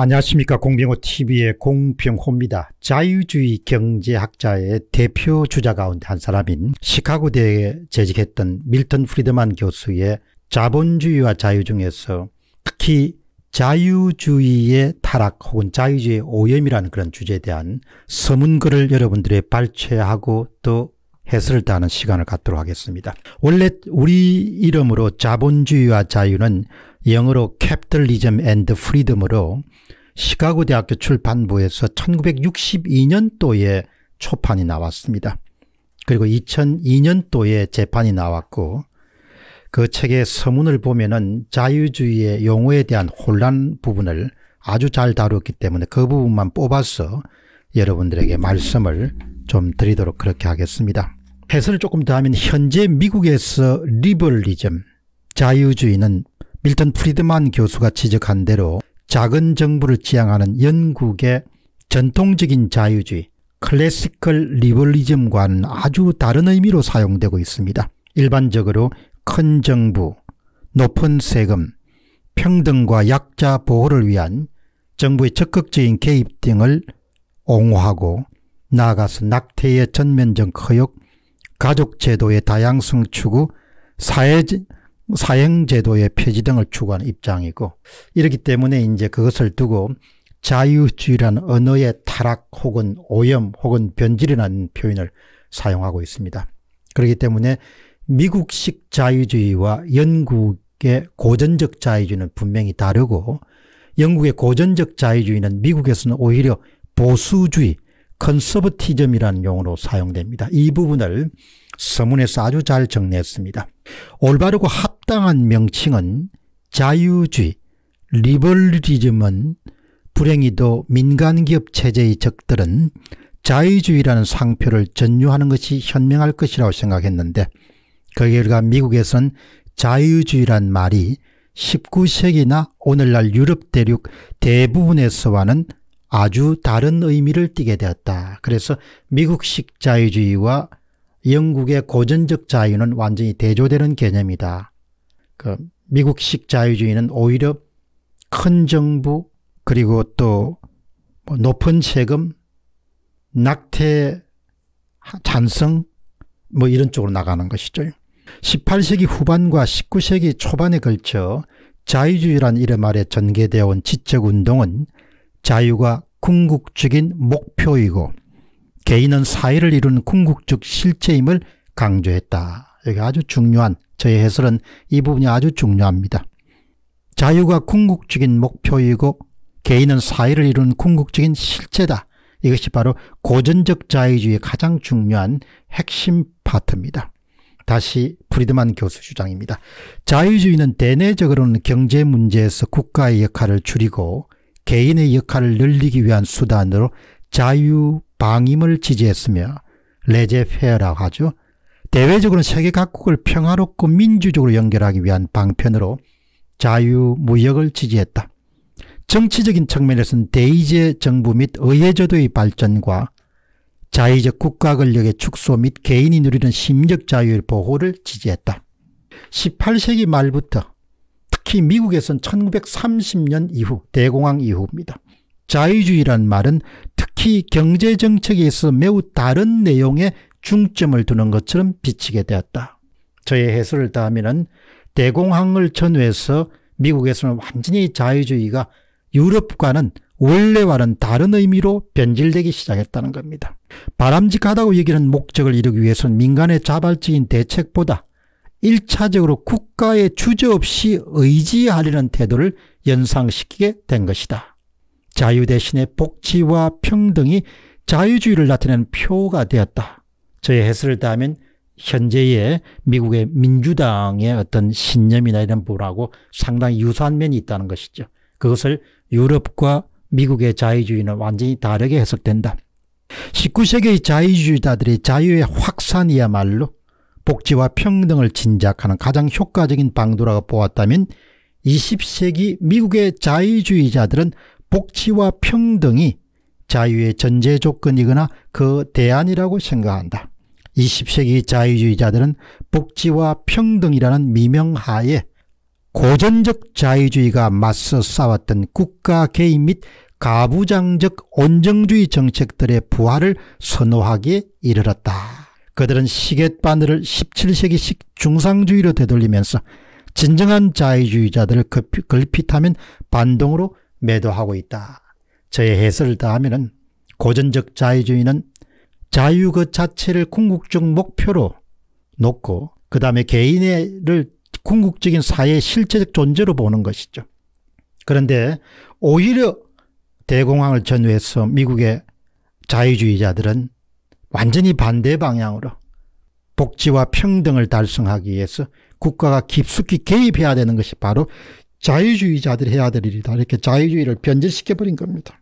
안녕하십니까 공병호TV의 공병호입니다. 자유주의 경제학자의 대표 주자 가운데 한 사람인 시카고대에 재직했던 밀턴 프리드만 교수의 자본주의와 자유 중에서 특히 자유주의의 타락 혹은 자유주의의 오염이라는 그런 주제에 대한 서문글을 여러분들의 발췌하고 또 해설을 다하는 시간을 갖도록 하겠습니다. 원래 우리 이름으로 자본주의와 자유는 영어로 Capitalism and Freedom으로 시카고 대학교 출판부에서 1962년도에 초판이 나왔습니다. 그리고 2002년도에 재판이 나왔고 그 책의 서문을 보면은 자유주의의 용어에 대한 혼란 부분을 아주 잘 다루었기 때문에 그 부분만 뽑아서 여러분들에게 말씀을 좀 드리도록 그렇게 하겠습니다. 해설을 조금 더 하면 현재 미국에서 리벌리즘 자유주의는 밀턴 프리드만 교수가 지적한 대로 작은 정부를 지향하는 영국의 전통적인 자유주의 클래시컬 리버리즘과는 아주 다른 의미로 사용되고 있습니다. 일반적으로 큰 정부, 높은 세금, 평등과 약자 보호를 위한 정부의 적극적인 개입 등을 옹호하고 나아가서 낙태의 전면적 허용, 가족제도의 다양성 추구, 사회 사형제도의 폐지 등을 추구하는 입장이고 이렇기 때문에 이제 그것을 두고 자유주의라는 언어의 타락 혹은 오염 혹은 변질이라는 표현을 사용하고 있습니다. 그렇기 때문에 미국식 자유주의와 영국의 고전적 자유주의는 분명히 다르고 영국의 고전적 자유주의는 미국에서는 오히려 보수주의, 컨서버티즘이라는 용어로 사용됩니다. 이 부분을 서문에서 아주 잘 정리했습니다. 올바르고 핫 합당한 명칭은 자유주의, 리벌리즘은 불행히도 민간기업 체제의 적들은 자유주의라는 상표를 전유하는 것이 현명할 것이라고 생각했는데 그 결과 미국에선 자유주의란 말이 19세기나 오늘날 유럽 대륙 대부분에서와는 아주 다른 의미를 띠게 되었다. 그래서 미국식 자유주의와 영국의 고전적 자유는 완전히 대조되는 개념이다. 그 미국식 자유주의는 오히려 큰 정부 그리고 또 뭐 높은 세금, 낙태, 잔성 뭐 이런 쪽으로 나가는 것이죠. 18세기 후반과 19세기 초반에 걸쳐 자유주의란 이름 아래 전개되어 온 지적운동은 자유가 궁극적인 목표이고 개인은 사회를 이루는 궁극적 실체임을 강조했다. 여기 아주 중요한 저의 해설은 이 부분이 아주 중요합니다. 자유가 궁극적인 목표이고 개인은 사회를 이루는 궁극적인 실체다. 이것이 바로 고전적 자유주의의 가장 중요한 핵심 파트입니다. 다시 프리드만 교수 주장입니다. 자유주의는 대내적으로는 경제 문제에서 국가의 역할을 줄이고 개인의 역할을 늘리기 위한 수단으로 자유방임을 지지했으며 레제페어라고 하죠. 대외적으로 세계 각국을 평화롭고 민주적으로 연결하기 위한 방편으로 자유무역을 지지했다. 정치적인 측면에서는 대의제 정부 및 의회제도의 발전과 자의적 국가 권력의 축소 및 개인이 누리는 심적 자유의 보호를 지지했다. 18세기 말부터 특히 미국에선 1930년 이후 대공황 이후입니다. 자유주의란 말은 특히 경제정책에 있 매우 다른 내용의 중점을 두는 것처럼 비치게 되었다. 저의 해설을 따하면 대공황을 전후해서 미국에서는 완전히 자유주의가 유럽과는 원래와는 다른 의미로 변질되기 시작했다는 겁니다. 바람직하다고 여기는 목적을 이루기 위해서는 민간의 자발적인 대책보다 1차적으로 국가의 주저 없이 의지하려는 태도를 연상시키게 된 것이다. 자유 대신에 복지와 평등이 자유주의를 나타내는 표가 되었다. 저의 해설을 따하면 현재의 미국의 민주당의 어떤 신념이나 이런 부분하고 상당히 유사한 면이 있다는 것이죠. 그것을 유럽과 미국의 자유주의는 완전히 다르게 해석된다. 19세기의 자유주의자들이 자유의 확산이야말로 복지와 평등을 진작하는 가장 효과적인 방도라고 보았다면 20세기 미국의 자유주의자들은 복지와 평등이 자유의 전제 조건이거나 그 대안이라고 생각한다. 20세기 자유주의자들은 복지와 평등이라는 미명하에 고전적 자유주의가 맞서 싸웠던 국가 개인 및 가부장적 온정주의 정책들의 부활을 선호하기에 이르렀다. 그들은 시계바늘을 17세기식 중상주의로 되돌리면서 진정한 자유주의자들을 걸핏하면 반동으로 매도하고 있다. 저의 해설을 다하면 고전적 자유주의는 자유 그 자체를 궁극적 목표로 놓고 그 다음에 개인을 궁극적인 사회의 실체적 존재로 보는 것이죠. 그런데 오히려 대공황을 전후해서 미국의 자유주의자들은 완전히 반대 방향으로 복지와 평등을 달성하기 위해서 국가가 깊숙이 개입해야 되는 것이 바로 자유주의자들이 해야 될 일이다. 이렇게 자유주의를 변질시켜버린 겁니다.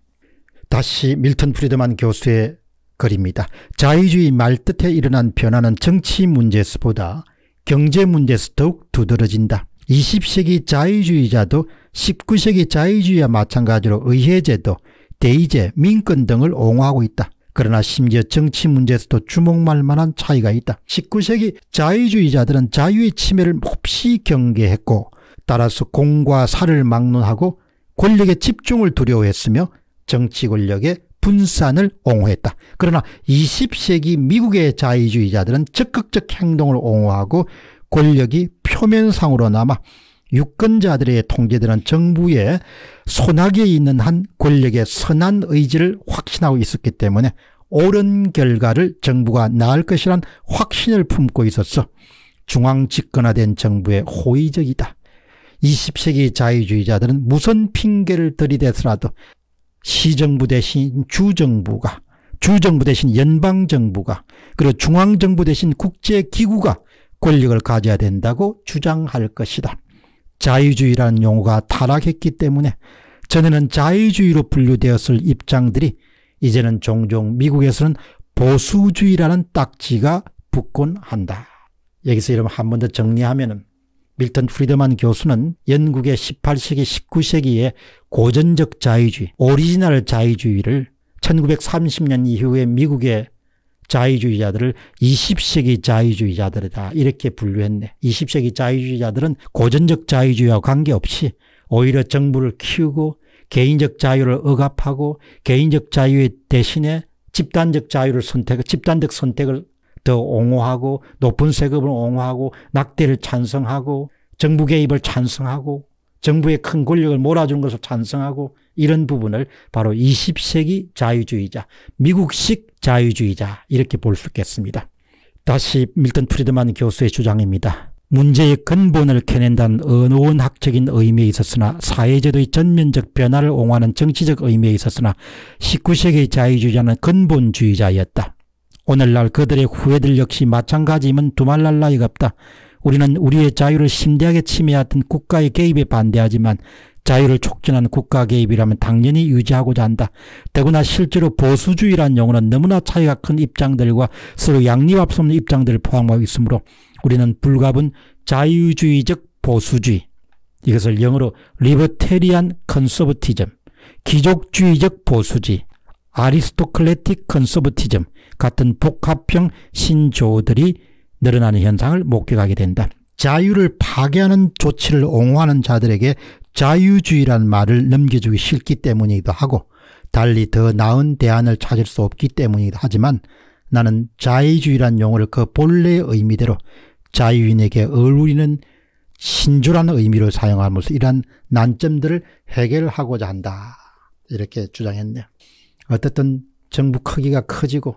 다시 밀턴 프리드만 교수의 글입니다. 자유주의 말뜻에 일어난 변화는 정치 문제에서보다 경제 문제에서 더욱 두드러진다. 20세기 자유주의자도 19세기 자유주의와 마찬가지로 의회제도, 대의제, 민권 등을 옹호하고 있다. 그러나 심지어 정치 문제에서도 주목할 만한 차이가 있다. 19세기 자유주의자들은 자유의 침해를 몹시 경계했고 따라서 공과 사를 막론하고 권력의 집중을 두려워했으며 정치 권력의 분산을 옹호했다. 그러나 20세기 미국의 자유주의자들은 적극적 행동을 옹호하고 권력이 표면상으로 남아 유권자들의 통제되는 정부의 소나기에 있는 한 권력의 선한 의지를 확신하고 있었기 때문에 옳은 결과를 정부가 낳을 것이란 확신을 품고 있었어 중앙 집권화된 정부의 호의적이다. 20세기 자유주의자들은 무슨 핑계를 들이대서라도 시정부 대신 주정부가 주정부 대신 연방정부가 그리고 중앙정부 대신 국제기구가 권력을 가져야 된다고 주장할 것이다. 자유주의라는 용어가 타락했기 때문에 전에는 자유주의로 분류되었을 입장들이 이제는 종종 미국에서는 보수주의라는 딱지가 붙곤 한다. 여기서 여러분 한 번 더 정리하면 은 밀턴 프리드만 교수는 영국의 18세기 19세기의 고전적 자유주의 오리지널 자유주의를 1930년 이후에 미국의 자유주의자들을 20세기 자유주의자들이다 이렇게 분류했네. 20세기 자유주의자들은 고전적 자유주의와 관계없이 오히려 정부를 키우고 개인적 자유를 억압하고 개인적 자유의 대신에 집단적 자유를 선택, 집단적 선택을 더 옹호하고 높은 세금을 옹호하고 낙대를 찬성하고 정부 개입을 찬성하고 정부의 큰 권력을 몰아준 것을 찬성하고 이런 부분을 바로 20세기 자유주의자, 미국식 자유주의자 이렇게 볼 수 있겠습니다. 다시 밀턴 프리드만 교수의 주장입니다. 문제의 근본을 캐낸다는 언어원학적인 의미에 있었으나 사회제도의 전면적 변화를 옹호하는 정치적 의미에 있었으나 19세기 자유주의자는 근본주의자였다. 오늘날 그들의 후예들 역시 마찬가지임은 두말날 나이가 없다. 우리는 우리의 자유를 심대하게 침해하던 국가의 개입에 반대하지만 자유를 촉진하는 국가 개입이라면 당연히 유지하고자 한다. 더구나 실제로 보수주의란 용어는 너무나 차이가 큰 입장들과 서로 양립합없는 입장들을 포함하고 있으므로 우리는 불가분 자유주의적 보수주의 이것을 영어로 리버테리안 컨서버티즘 기족주의적 보수주의 아리스토클레틱 컨서버티즘 같은 복합형 신조들이 늘어나는 현상을 목격하게 된다. 자유를 파괴하는 조치를 옹호하는 자들에게 자유주의란 말을 넘겨주기 싫기 때문이기도 하고 달리 더 나은 대안을 찾을 수 없기 때문이기도 하지만 나는 자유주의란 용어를 그 본래의 의미대로 자유인에게 어울리는 신조라는 의미로 사용함으로 이러한 난점들을 해결하고자 한다. 이렇게 주장했네요. 어쨌든 정부 크기가 커지고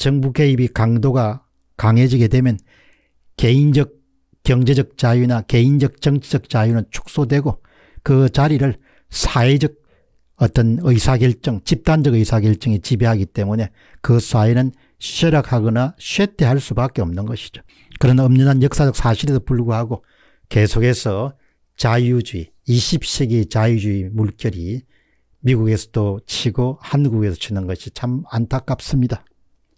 정부 개입이 강도가 강해지게 되면 개인적 경제적 자유나 개인적 정치적 자유는 축소되고 그 자리를 사회적 어떤 의사결정 집단적 의사결정이 지배하기 때문에 그 사회는 쇠락하거나 쇠퇴할 수밖에 없는 것이죠. 그런 엄연한 역사적 사실에도 불구하고 계속해서 자유주의 20세기 자유주의 물결이 미국에서도 치고 한국에서 치는 것이 참 안타깝습니다.